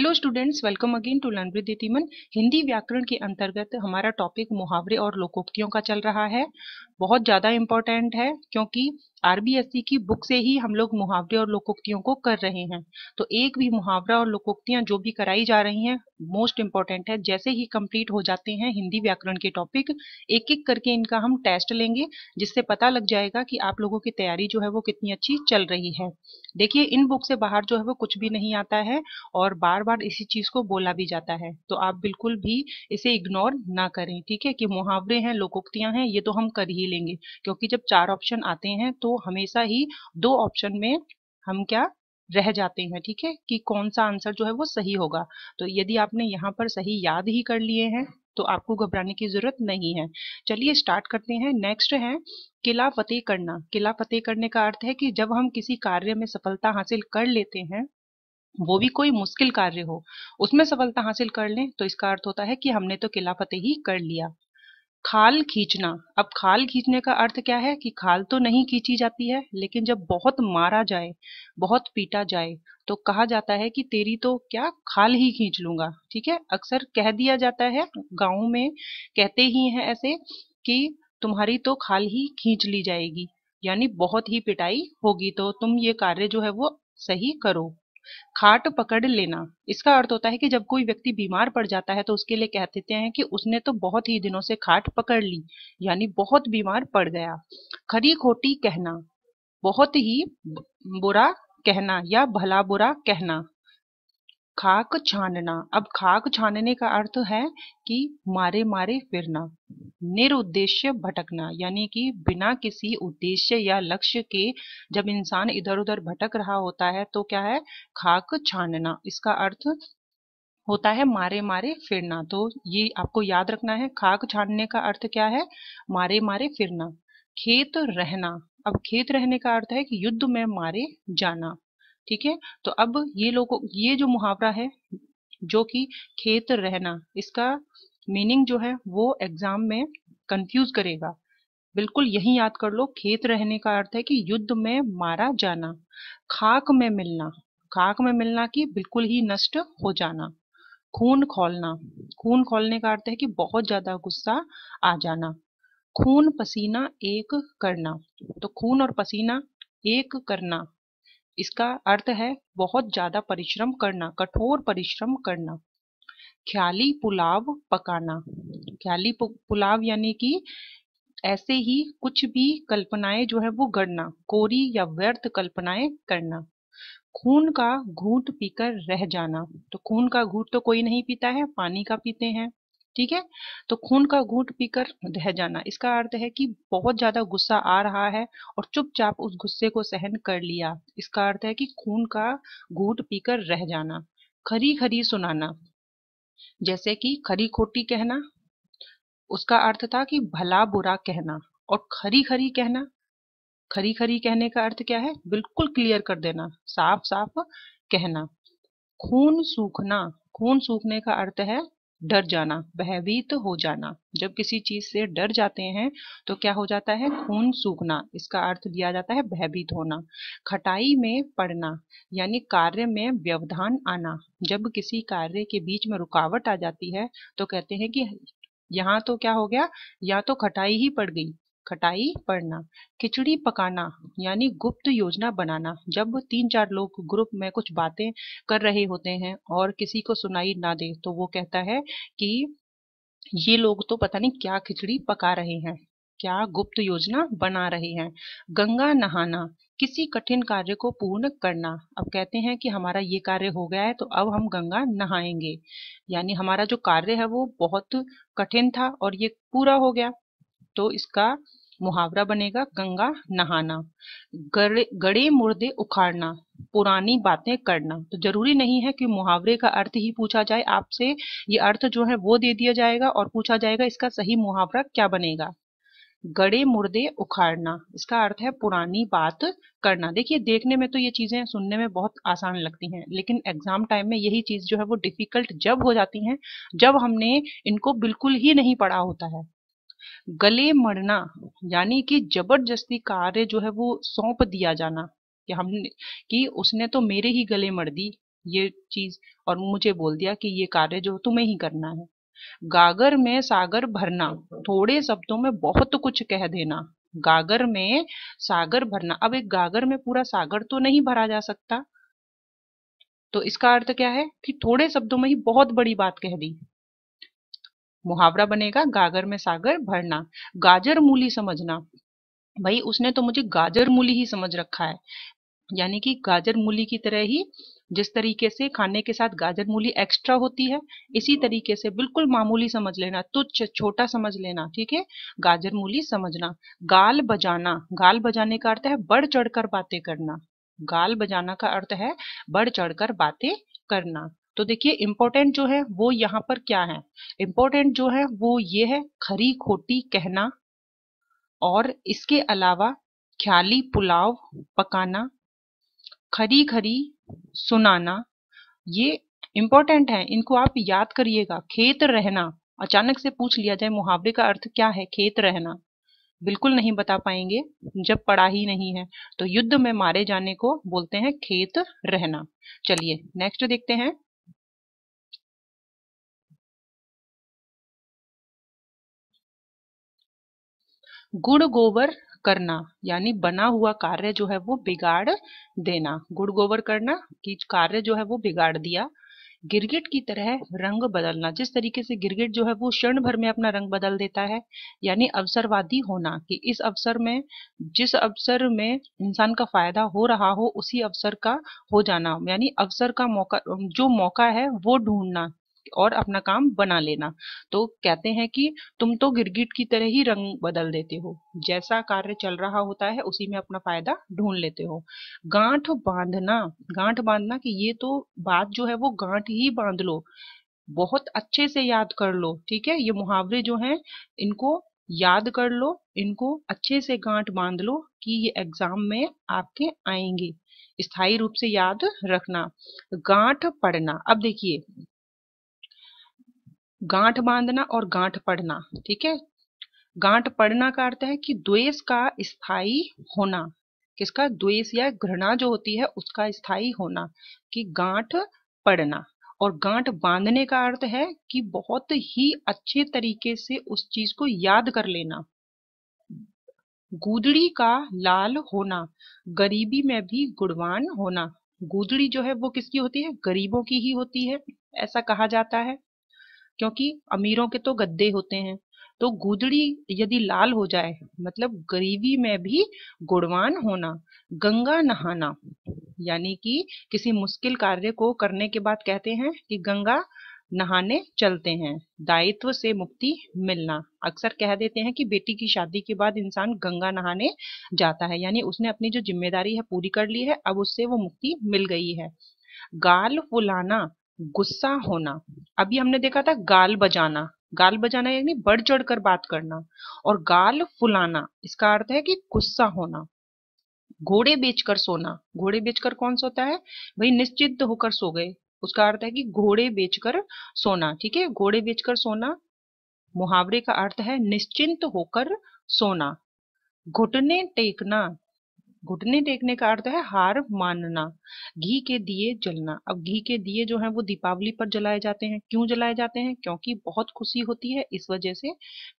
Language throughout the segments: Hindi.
hello students welcome again to learn with तिमन हिंदी व्याकरण के अंतर्गत हमारा टॉपिक मुहावरे और लोकोक्तियों का चल रहा है बहुत ज़्यादा इम्पॉर्टेंट है क्योंकि आरबीएससी की बुक से ही हम लोग मुहावरे और लोकोक्तियों को कर रहे हैं तो एक भी मुहावरा और लोकोक्तियां जो भी कराई जा रही हैं मोस्ट इंपॉर्टेंट है जैसे ही कंप्लीट हो जाते हैं हिंदी व्याकरण के टॉपिक एक एक करके इनका हम टेस्ट लेंगे जिससे पता लग जाएगा कि आप लोगों की तैयारी जो है वो कितनी अच्छी चल रही है देखिए इन बुक से बाहर जो है वो कुछ भी नहीं आता है और बार बार इसी चीज को बोला भी जाता है तो आप बिल्कुल भी इसे इग्नोर ना करें ठीक है कि मुहावरे हैं लोकोक्तियां हैं ये तो हम कर ही लेंगे क्योंकि जब चार ऑप्शन आते हैं तो तो हमेशा ही दो ऑप्शन में हम क्या रह जाते हैं ठीक है कि कौन सा आंसर जो है वो सही होगा तो यदि आपने यहाँ पर सही याद ही कर लिए हैं तो आपको घबराने की जरूरत नहीं है चलिए स्टार्ट करते हैं नेक्स्ट है किला फतेह करना किला फतेह करने का अर्थ है कि जब हम किसी कार्य में सफलता हासिल कर लेते हैं वो भी कोई मुश्किल कार्य हो उसमें सफलता हासिल कर लें तो इसका अर्थ होता है कि हमने तो किला फतेह ही कर लिया खाल खींचना अब खाल खींचने का अर्थ क्या है कि खाल तो नहीं खींची जाती है लेकिन जब बहुत मारा जाए बहुत पीटा जाए तो कहा जाता है कि तेरी तो क्या खाल ही खींच लूंगा ठीक है अक्सर कह दिया जाता है गाँव में कहते ही हैं ऐसे कि तुम्हारी तो खाल ही खींच ली जाएगी यानी बहुत ही पिटाई होगी तो तुम ये कार्य जो है वो सही करो खाट पकड़ लेना इसका अर्थ होता है कि जब कोई व्यक्ति बीमार पड़ जाता है तो उसके लिए कह देते हैं कि उसने तो बहुत ही दिनों से खाट पकड़ ली यानी बहुत बीमार पड़ गया खरी खोटी कहना बहुत ही बुरा कहना या भला बुरा कहना खाक छानना अब खाक छानने का अर्थ है कि मारे मारे फिरना निरुद्देश्य भटकना यानी कि बिना किसी उद्देश्य या लक्ष्य के जब इंसान इधर उधर भटक रहा होता है तो क्या है खाक छानना इसका अर्थ होता है मारे मारे फिरना तो ये आपको याद रखना है खाक छानने का अर्थ क्या है मारे मारे फिरना खेत रहना अब खेत रहने का अर्थ है कि युद्ध में मारे जाना ठीक है तो अब ये लोगों ये जो मुहावरा है जो कि खेत रहना इसका मीनिंग जो है वो एग्जाम में कंफ्यूज करेगा बिल्कुल यही याद कर लो खेत रहने का अर्थ है कि युद्ध में मारा जाना खाक में मिलना खाक में मिलना की बिल्कुल ही नष्ट हो जाना खून खोलना खून खोलने का अर्थ है कि बहुत ज्यादा गुस्सा आ जाना खून पसीना एक करना तो खून और पसीना एक करना इसका अर्थ है बहुत ज़्यादा परिश्रम करना कठोर परिश्रम करना ख्याली पुलाव पकाना ख्याली पुलाव यानी कि ऐसे ही कुछ भी कल्पनाएं जो है वो गढ़ना कोरी या व्यर्थ कल्पनाएं करना खून का घूट पीकर रह जाना तो खून का घूट तो कोई नहीं पीता है पानी का पीते हैं ठीक है तो खून का घूट पीकर रह जाना इसका अर्थ है कि बहुत ज्यादा गुस्सा आ रहा है और चुपचाप उस गुस्से को सहन कर लिया इसका अर्थ है कि खून का घूट पीकर रह जाना खरी खरी सुनाना जैसे कि खरी खोटी कहना उसका अर्थ था कि भला बुरा कहना और खरी खरी कहना खरी खरी कहने का अर्थ क्या है बिल्कुल क्लियर कर देना साफ साफ कहना खून सूखना खून सूखने का अर्थ है डर जाना भयभीत हो जाना जब किसी चीज से डर जाते हैं तो क्या हो जाता है खून सूखना इसका अर्थ दिया जाता है भयभीत होना खटाई में पड़ना यानी कार्य में व्यवधान आना जब किसी कार्य के बीच में रुकावट आ जाती है तो कहते हैं कि यहाँ तो क्या हो गया या तो खटाई ही पड़ गई खटाई पड़ना खिचड़ी पकाना यानी गुप्त योजना बनाना जब तीन चार लोग ग्रुप में कुछ बातें कर रहे होते हैं और किसी को सुनाई ना दे तो वो कहता है कि ये लोग तो पता नहीं क्या खिचड़ी पका रहे हैं क्या गुप्त योजना बना रहे हैं गंगा नहाना किसी कठिन कार्य को पूर्ण करना अब कहते हैं कि हमारा ये कार्य हो गया है तो अब हम गंगा नहाएंगे यानी हमारा जो कार्य है वो बहुत कठिन था और ये पूरा हो गया तो इसका मुहावरा बनेगा गंगा नहाना गड़े गड़े मुर्दे उखाड़ना पुरानी बातें करना तो जरूरी नहीं है कि मुहावरे का अर्थ ही पूछा जाए आपसे ये अर्थ जो है वो दे दिया जाएगा और पूछा जाएगा इसका सही मुहावरा क्या बनेगा गड़े मुर्दे उखाड़ना इसका अर्थ है पुरानी बात करना देखिए देखने में तो ये चीजें सुनने में बहुत आसान लगती हैं लेकिन एग्जाम टाइम में यही चीज जो है वो डिफिकल्ट जब हो जाती हैं जब हमने इनको बिल्कुल ही नहीं पढ़ा होता है गले मरना यानी कि जबरदस्ती कार्य जो है वो सौंप दिया जाना कि हमने कि उसने तो मेरे ही गले मर दी ये चीज और मुझे बोल दिया कि ये कार्य जो तुम्हें ही करना है गागर में सागर भरना थोड़े शब्दों में बहुत कुछ कह देना गागर में सागर भरना अब एक गागर में पूरा सागर तो नहीं भरा जा सकता तो इसका अर्थ क्या है कि थोड़े शब्दों में ही बहुत बड़ी बात कह दी मुहावरा बनेगा गागर में सागर भरना गाजर मूली समझना भाई उसने तो मुझे गाजर मूली ही समझ रखा है यानी कि गाजर मूली की तरह ही जिस तरीके से खाने के साथ गाजर मूली एक्स्ट्रा होती है इसी तरीके से बिल्कुल मामूली समझ लेना तुच्छ छोटा समझ लेना ठीक है गाजर मूली समझना गाल बजाना गाल बजाने का अर्थ है बढ़ चढ़कर बातें करना गाल बजाना का अर्थ है बढ़ चढ़कर बातें करना तो देखिए इम्पोर्टेंट जो है वो यहाँ पर क्या है इम्पोर्टेंट जो है वो ये है खरी खोटी कहना और इसके अलावा ख्याली पुलाव पकाना खरी खरी सुनाना ये इम्पोर्टेंट है इनको आप याद करिएगा खेत रहना अचानक से पूछ लिया जाए मुहावरे का अर्थ क्या है खेत रहना बिल्कुल नहीं बता पाएंगे जब पढ़ा ही नहीं है तो युद्ध में मारे जाने को बोलते हैं खेत रहना चलिए नेक्स्ट देखते हैं गुड़ गोबर करना यानी बना हुआ कार्य जो है वो बिगाड़ देना गुड़ गोबर करना कि कार्य जो है वो बिगाड़ दिया गिरगिट की तरह रंग बदलना जिस तरीके से गिरगिट जो है वो क्षण भर में अपना रंग बदल देता है यानी अवसरवादी होना कि इस अवसर में जिस अवसर में इंसान का फायदा हो रहा हो उसी अवसर का हो जाना यानी अवसर का मौका जो मौका है वो ढूंढना और अपना काम बना लेना तो कहते हैं कि तुम तो गिरगिट की तरह ही रंग बदल देते हो जैसा कार्य चल रहा होता है उसी में अपना फायदा ढूंढ लेते हो गांठ बांधना गांठ बांधना कि ये तो बात जो है वो गांठ ही बांध लो बहुत अच्छे से याद कर लो ठीक है ये मुहावरे जो हैं इनको याद कर लो इनको अच्छे से गांठ बांध लो कि ये एग्जाम में आपके आएंगे स्थायी रूप से याद रखना गांठ पढ़ना अब देखिए गांठ बांधना और गांठ पढ़ना ठीक है गांठ पढ़ना का अर्थ है कि द्वेष का स्थाई होना किसका द्वेष या घृणा जो होती है उसका स्थाई होना कि गांठ पढ़ना और गांठ बांधने का अर्थ है कि बहुत ही अच्छे तरीके से उस चीज को याद कर लेना गुदड़ी का लाल होना गरीबी में भी गुणवान होना गुदड़ी जो है वो किसकी होती है गरीबों की ही होती है ऐसा कहा जाता है क्योंकि अमीरों के तो गद्दे होते हैं तो गुदड़ी यदि लाल हो जाए मतलब गरीबी में भी गुणवान होना गंगा नहाना यानी कि किसी मुश्किल कार्य को करने के बाद कहते हैं कि गंगा नहाने चलते हैं दायित्व से मुक्ति मिलना अक्सर कह देते हैं कि बेटी की शादी के बाद इंसान गंगा नहाने जाता है यानी उसने अपनी जो जिम्मेदारी है पूरी कर ली है अब उससे वो मुक्ति मिल गई है गाल फुलाना गुस्सा होना अभी हमने देखा था गाल बजाना गाल बजाना यानी बढ़ चढ़ कर बात करना और गाल फुलाना इसका अर्थ है कि गुस्सा होना घोड़े बेचकर सोना घोड़े बेचकर कौन सोता है भाई निश्चित होकर सो गए उसका अर्थ है कि घोड़े बेचकर सोना ठीक है घोड़े बेचकर सोना मुहावरे का अर्थ है निश्चिंत होकर सोना घुटने टेकना घुटने टेकने का अर्थ है हार मानना घी के दिए जलना अब घी के दिए जो है वो दीपावली पर जलाए जाते हैं क्यों जलाए जाते हैं क्योंकि बहुत खुशी होती है इस वजह से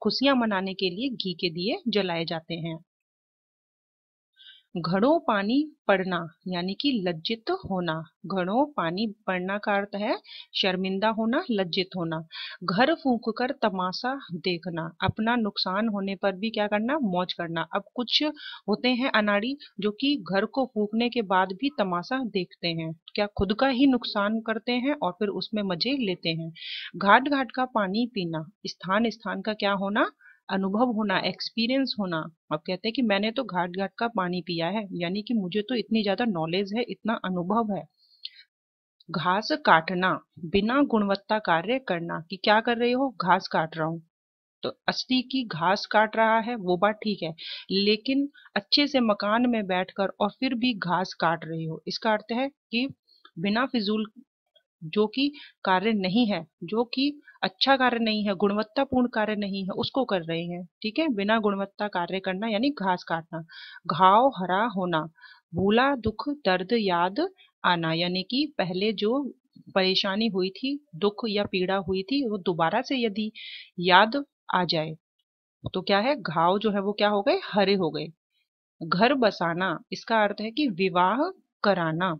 खुशियां मनाने के लिए घी के दिए जलाए जाते हैं घड़ो पानी पड़ना यानी कि लज्जित होना घड़ों पानी पड़ना का अर्थ है शर्मिंदा होना लज्जित होना घर फूंक कर तमाशा देखना अपना नुकसान होने पर भी क्या करना मौज करना अब कुछ होते हैं अनाड़ी जो कि घर को फूंकने के बाद भी तमाशा देखते हैं क्या खुद का ही नुकसान करते हैं और फिर उसमें मजे लेते हैं घाट घाट का पानी पीना स्थान स्थान का क्या होना अनुभव होना एक्सपीरियंस होना आप कहते हैं कि मैंने तो घाट घाट का पानी पिया है यानी कि मुझे तो इतनी ज्यादा नॉलेज है इतना अनुभव है घास काटना बिना गुणवत्ता कार्य करना कि क्या कर रहे हो घास काट रहा हूं तो असली की घास काट रहा है वो बात ठीक है लेकिन अच्छे से मकान में बैठकर और फिर भी घास काट रहे हो इसका अर्थ है कि बिना फिजूल जो कि कार्य नहीं है जो कि अच्छा कार्य नहीं है गुणवत्तापूर्ण कार्य नहीं है उसको कर रहे हैं ठीक है बिना गुणवत्ता कार्य करना यानी घास काटना घाव हरा होना भूला दुख दर्द याद आना यानी कि पहले जो परेशानी हुई थी दुख या पीड़ा हुई थी वो दोबारा से यदि याद आ जाए तो क्या है घाव जो है वो क्या हो गए हरे हो गए घर बसाना इसका अर्थ है कि विवाह कराना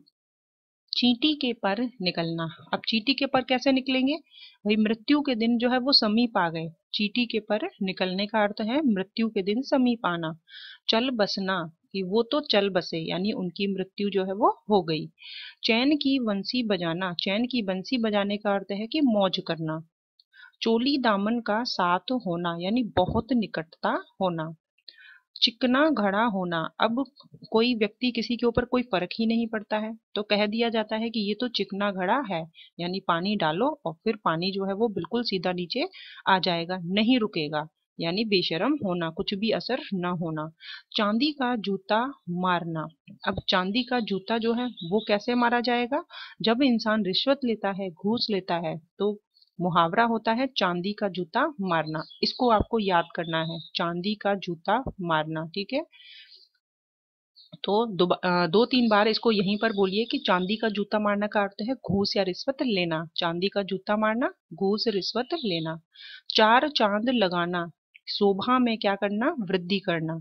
चीटी के पर निकलना अब चींटी के पर कैसे निकलेंगे भाई मृत्यु के दिन जो है वो समीप आ गए चीटी के पर निकलने का अर्थ है मृत्यु के दिन समीप आना चल बसना कि वो तो चल बसे यानी उनकी मृत्यु जो है वो हो गई चैन की बंसी बजाना चैन की बंसी बजाने का अर्थ है कि मौज करना चोली दामन का साथ होना यानी बहुत निकटता होना चिकना घड़ा होना अब कोई व्यक्ति किसी के ऊपर कोई फर्क ही नहीं पड़ता है तो कह दिया जाता है कि ये तो चिकना घड़ा है यानी पानी डालो और फिर पानी जो है वो बिल्कुल सीधा नीचे आ जाएगा नहीं रुकेगा यानी बेशरम होना कुछ भी असर न होना चांदी का जूता मारना अब चांदी का जूता जो है वो कैसे मारा जाएगा जब इंसान रिश्वत लेता है घूस लेता है तो मुहावरा होता है चांदी का जूता मारना इसको आपको याद करना है चांदी का जूता मारना ठीक है तो दो, दो तीन बार इसको यहीं पर बोलिए कि चांदी का जूता मारना का अर्थ है घूस या रिश्वत लेना चांदी का जूता मारना घूस रिश्वत लेना चार चांद लगाना शोभा में क्या करना वृद्धि करना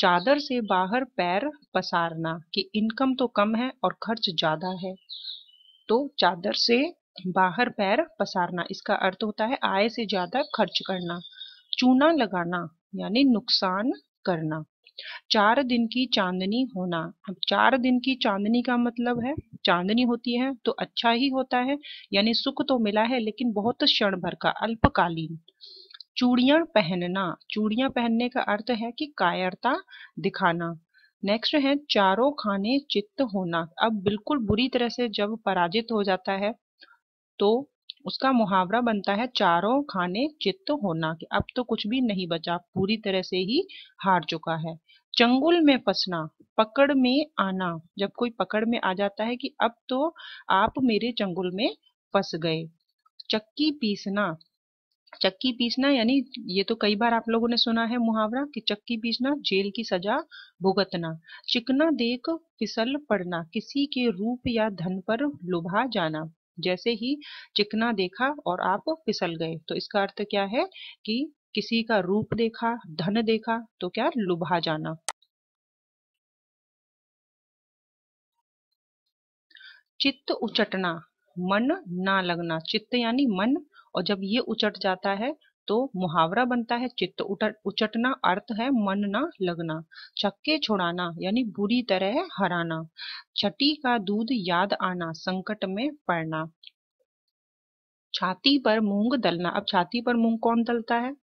चादर से बाहर पैर पसारना कि इनकम तो कम है और खर्च ज्यादा है तो चादर से बाहर पैर पसारना इसका अर्थ होता है आय से ज्यादा खर्च करना चूना लगाना यानी नुकसान करना चार दिन की चांदनी होना अब चार दिन की चांदनी का मतलब है चांदनी होती है तो अच्छा ही होता है यानी सुख तो मिला है लेकिन बहुत क्षण भर का अल्पकालीन चूड़ियां पहनना चूड़ियां पहनने का अर्थ है कि कायरता दिखाना नेक्स्ट है चारों खाने चित्त होना अब बिल्कुल बुरी तरह से जब पराजित हो जाता है तो उसका मुहावरा बनता है चारों खाने चित्त होना कि अब तो कुछ भी नहीं बचा पूरी तरह से ही हार चुका है चंगुल में फंसना पकड़ में आना जब कोई पकड़ में आ जाता है कि अब तो आप मेरे चंगुल में फंस गए चक्की पीसना चक्की पीसना यानी ये तो कई बार आप लोगों ने सुना है मुहावरा कि चक्की पीसना जेल की सजा भुगतना चिकना देख फिसल पड़ना किसी के रूप या धन पर लुभा जाना जैसे ही चिकना देखा और आप फिसल गए तो इसका अर्थ क्या है कि किसी का रूप देखा धन देखा तो क्या लुभा जाना चित्त उचटना मन ना लगना चित्त यानी मन और जब ये उचट जाता है तो मुहावरा बनता है चित्त उचटना अर्थ है मन ना लगना चक्के छुड़ाना यानी बुरी तरह हराना छठी का दूध याद आना संकट में पड़ना छाती पर मूंग दलना अब छाती पर मूंग कौन दलता है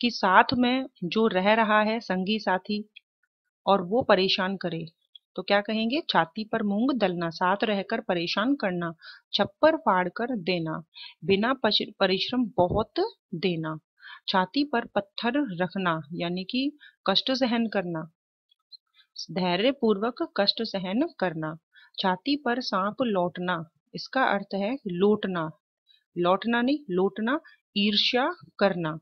कि साथ में जो रह रहा है संगी साथी और वो परेशान करे तो क्या कहेंगे छाती पर मूंग दलना साथ रहकर परेशान करना छप्पर फाड़ कर देना बिना परिश्रम बहुत देना छाती पर पत्थर रखना यानी कि कष्ट सहन करना धैर्य पूर्वक कष्ट सहन करना छाती पर सांप लौटना इसका अर्थ है लौटना लौटना नहीं लौटना ईर्ष्या करना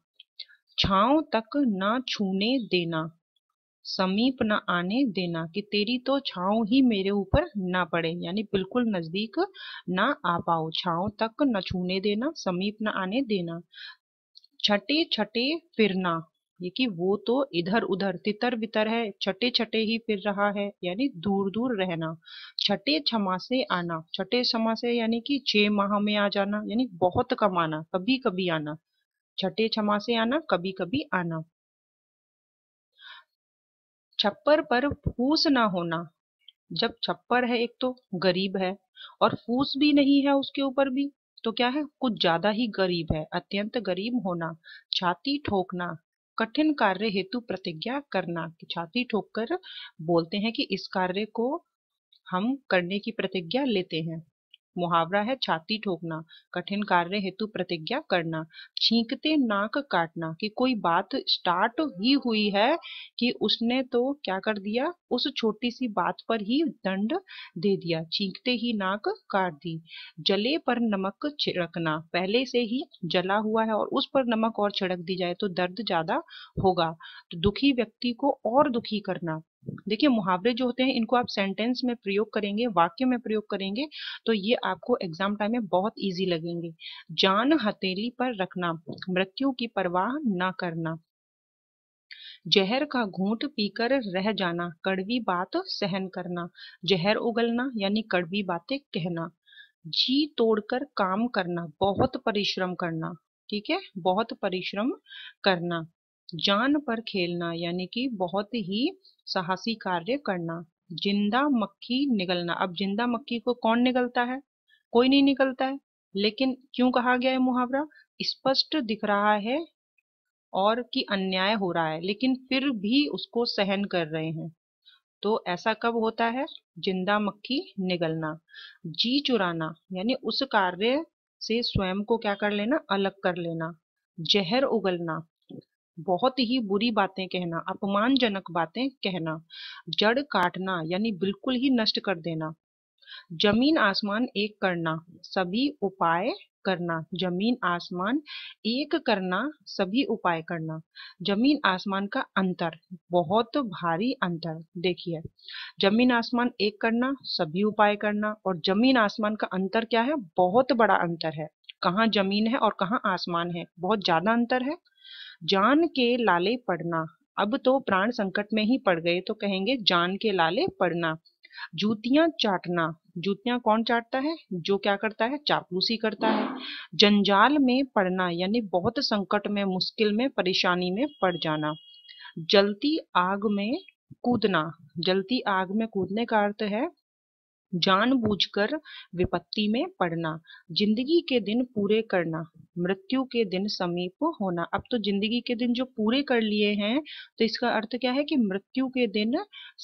छाव तक ना छूने देना समीप न आने देना कि तेरी तो छाव ही मेरे ऊपर ना पड़े यानी बिल्कुल नजदीक ना आ पाओ छाव तक न छूने देना समीप न आने देना छठे छठे फिरना ये कि वो तो इधर उधर तितर बितर है छठे छठे ही फिर रहा है यानी दूर दूर रहना छठे छमा से आना छठे छमा से यानी कि छह माह में आ जाना यानी बहुत कम आना कभी कभी आना छठे छमा से आना कभी कभी आना छप्पर पर फूस ना होना जब छप्पर है एक तो गरीब है और फूस भी नहीं है उसके ऊपर भी तो क्या है कुछ ज्यादा ही गरीब है अत्यंत गरीब होना छाती ठोकना कठिन कार्य हेतु प्रतिज्ञा करना छाती ठोक कर बोलते हैं कि इस कार्य को हम करने की प्रतिज्ञा लेते हैं मुहावरा है छाती ठोकना कठिन कार्य हेतु प्रतिज्ञा करना छींकते नाक काटना कि कोई बात स्टार्ट ही हुई है कि उसने तो क्या कर दिया उस छोटी सी बात पर ही दंड दे दिया छींकते ही नाक काट दी जले पर नमक छिड़कना पहले से ही जला हुआ है और उस पर नमक और छिड़क दी जाए तो दर्द ज्यादा होगा तो दुखी व्यक्ति को और दुखी करना देखिए मुहावरे जो होते हैं इनको आप सेंटेंस में प्रयोग करेंगे वाक्य में प्रयोग करेंगे तो ये आपको एग्जाम टाइम में बहुत इजी लगेंगे जान हथेली पर रखना मृत्यु की परवाह ना करना जहर का घूंट पीकर रह जाना कड़वी बात सहन करना जहर उगलना यानी कड़वी बातें कहना जी तोड़कर काम करना बहुत परिश्रम करना ठीक है बहुत परिश्रम करना जान पर खेलना यानी कि बहुत ही साहसी कार्य करना जिंदा मक्खी निगलना अब जिंदा मक्खी को कौन निगलता है कोई नहीं निकलता है लेकिन क्यों कहा गया है मुहावरा स्पष्ट दिख रहा है और कि अन्याय हो रहा है लेकिन फिर भी उसको सहन कर रहे हैं तो ऐसा कब होता है जिंदा मक्खी निगलना जी चुराना यानी उस कार्य से स्वयं को क्या कर लेना अलग कर लेना जहर उगलना बहुत ही बुरी बातें कहना अपमानजनक बातें कहना जड़ काटना यानी बिल्कुल ही नष्ट कर देना जमीन आसमान एक करना सभी उपाय करना जमीन आसमान एक करना सभी उपाय करना जमीन आसमान का अंतर बहुत भारी अंतर देखिए जमीन आसमान एक करना सभी उपाय करना और जमीन आसमान का अंतर क्या है बहुत बड़ा अंतर है कहाँ जमीन है और कहाँ आसमान है बहुत ज्यादा अंतर है जान के लाले पड़ना अब तो प्राण संकट में ही पड़ गए तो कहेंगे जान के लाले पड़ना जूतियां चाटना जूतियां कौन चाटता है जो क्या करता है चापलूसी करता है जंजाल में पड़ना यानी बहुत संकट में मुश्किल में परेशानी में पड़ जाना जलती आग में कूदना जलती आग में कूदने का अर्थ है जानबूझकर विपत्ति में पड़ना जिंदगी के दिन पूरे करना मृत्यु के दिन समीप होना अब तो जिंदगी के दिन जो पूरे कर लिए हैं तो इसका अर्थ क्या है कि मृत्यु के दिन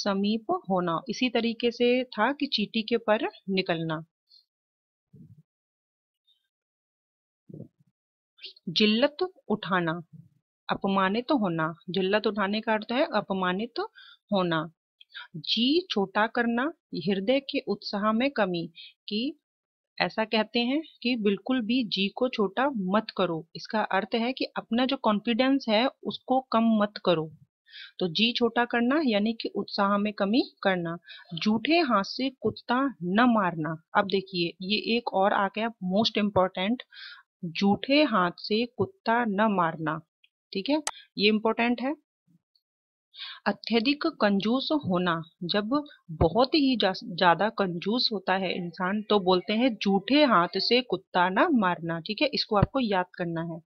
समीप होना इसी तरीके से था कि चीटी के पर निकलना जिल्लत उठाना अपमानित तो होना जिल्लत उठाने का अर्थ है अपमानित तो होना जी छोटा करना हृदय के उत्साह में कमी की ऐसा कहते हैं कि बिल्कुल भी जी को छोटा मत करो इसका अर्थ है कि अपना जो कॉन्फिडेंस है उसको कम मत करो तो जी छोटा करना यानी कि उत्साह में कमी करना झूठे हाथ से कुत्ता न मारना अब देखिए ये एक और आ गया मोस्ट इम्पोर्टेंट झूठे हाथ से कुत्ता न मारना ठीक है ये इम्पोर्टेंट है अत्यधिक कंजूस होना जब बहुत ही ज़्यादा कंजूस होता है इंसान तो बोलते हैं जूठे हाथ से कुत्ता ना मारना ठीक है इसको आपको याद करना है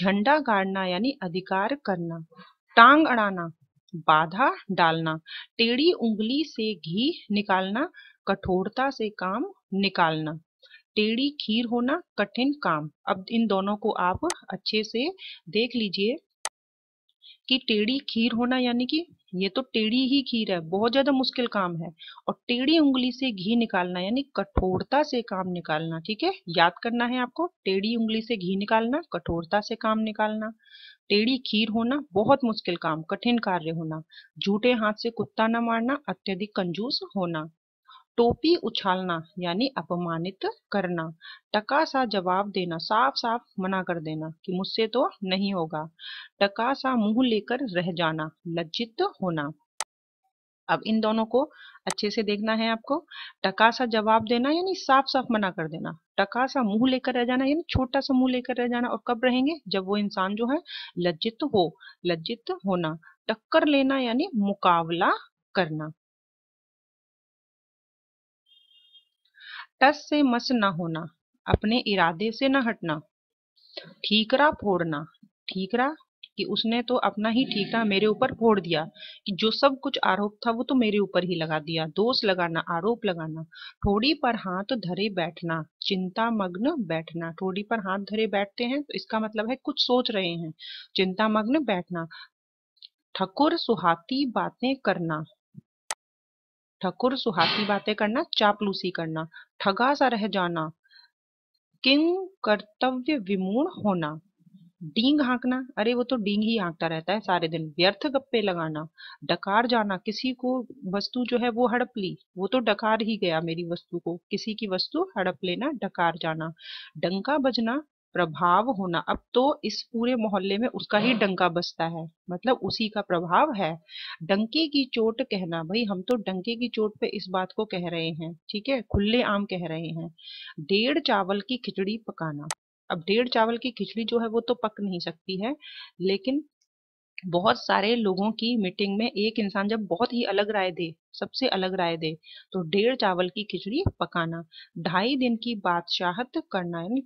झंडा गाड़ना यानी अधिकार करना टांग अड़ाना बाधा डालना टेढ़ी उंगली से घी निकालना कठोरता से काम निकालना टेढ़ी खीर होना कठिन काम अब इन दोनों को आप अच्छे से देख लीजिए कि टेढ़ी खीर होना यानी कि ये तो टेढ़ी ही खीर है बहुत ज्यादा मुश्किल काम है और टेढ़ी उंगली से घी निकालना यानी कठोरता से काम निकालना ठीक है याद करना है आपको टेढ़ी उंगली से घी निकालना कठोरता से काम निकालना टेढ़ी खीर होना बहुत मुश्किल काम कठिन कार्य होना झूठे हाथ से कुत्ता न मारना अत्यधिक कंजूस होना टोपी उछालना यानी अपमानित करना टका सा जवाब देना साफ साफ मना कर देना कि मुझसे तो नहीं होगा टका सा मुंह लेकर रह जाना लज्जित होना अब इन दोनों को अच्छे से देखना है आपको टका सा जवाब देना यानी साफ साफ मना कर देना टका सा मुंह लेकर रह जाना यानी छोटा सा मुंह लेकर रह जाना और कब रहेंगे जब वो इंसान जो है लज्जित हो लज्जित होना टक्कर लेना यानी मुकाबला करना टस से मस न होना अपने इरादे से न हटना ठीकरा फोड़ना ठीकरा कि उसने तो अपना ही ठीकरा मेरे ऊपर फोड़ दिया कि जो सब कुछ आरोप था वो तो मेरे ऊपर ही लगा दिया दोष लगाना आरोप लगाना ठोड़ी पर हाथ धरे बैठना चिंता मग्न बैठना ठोड़ी पर हाथ धरे बैठते हैं तो इसका मतलब है कुछ सोच रहे हैं चिंता मग्न बैठना ठकुर सुहाती बातें करना ठकुर सुहाती बातें करना चापलूसी करना ठगा सा रह जाना किंग कर्तव्य विमूण होना डींग हाँकना अरे वो तो डींग ही हाँकता रहता है सारे दिन व्यर्थ गप्पे लगाना डकार जाना किसी को वस्तु जो है वो हड़प ली वो तो डकार ही गया मेरी वस्तु को किसी की वस्तु हड़प लेना डकार जाना डंका बजना प्रभाव होना अब तो इस पूरे मोहल्ले में उसका ही डंका बसता है मतलब उसी का प्रभाव है डंके की चोट कहना भाई हम तो डंके की चोट पे इस बात को कह रहे हैं ठीक है खुले आम कह रहे हैं डेढ़ चावल की खिचड़ी पकाना अब डेढ़ चावल की खिचड़ी जो है वो तो पक नहीं सकती है लेकिन बहुत सारे लोगों की मीटिंग में एक इंसान जब बहुत ही अलग राय दे सबसे अलग राय दे तो डेढ़ चावल की खिचड़ी पकाना ढाई दिन की बादशाहत करना यानी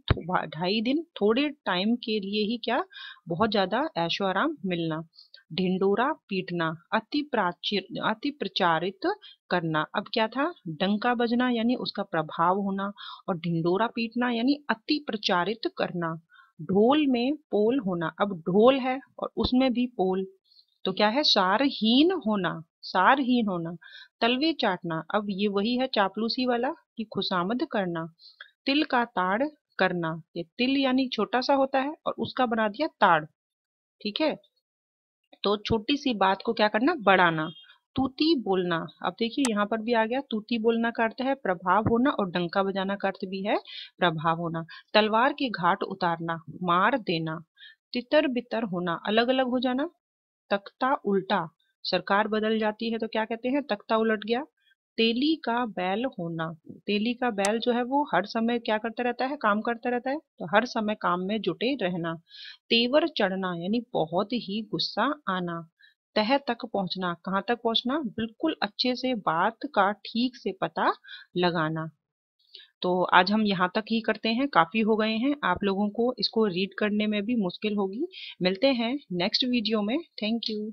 ढाई दिन थोड़े टाइम के लिए ही क्या बहुत ज्यादा ऐशो आराम मिलना ढिंडोरा पीटना अति प्राचीर अति प्रचारित करना अब क्या था डंका बजना यानी उसका प्रभाव होना और ढिंडोरा पीटना यानी अति प्रचारित करना ढोल में पोल होना अब ढोल है और उसमें भी पोल तो क्या है सारहीन होना सारहीन होना तलवे चाटना अब ये वही है चापलूसी वाला कि खुशामद करना तिल का ताड़ करना ये तिल यानी छोटा सा होता है और उसका बना दिया ताड़ ठीक है तो छोटी सी बात को क्या करना बढ़ाना तूती बोलना अब देखिए यहाँ पर भी आ गया तूती बोलना का अर्थ है प्रभाव होना और डंका बजाना का अर्थ भी है प्रभाव होना तलवार के घाट उतारना मार देना तितर बितर होना अलग अलग हो जाना तख्ता उल्टा सरकार बदल जाती है तो क्या कहते हैं तख्ता उलट गया तेली का बैल होना तेली का बैल जो है वो हर समय क्या करता रहता है काम करता रहता है तो हर समय काम में जुटे रहना तेवर चढ़ना यानी बहुत ही गुस्सा आना तह तक पहुंचना कहाँ तक पहुंचना बिल्कुल अच्छे से बात का ठीक से पता लगाना तो आज हम यहाँ तक ही करते हैं काफ़ी हो गए हैं आप लोगों को इसको रीड करने में भी मुश्किल होगी मिलते हैं नेक्स्ट वीडियो में थैंक यू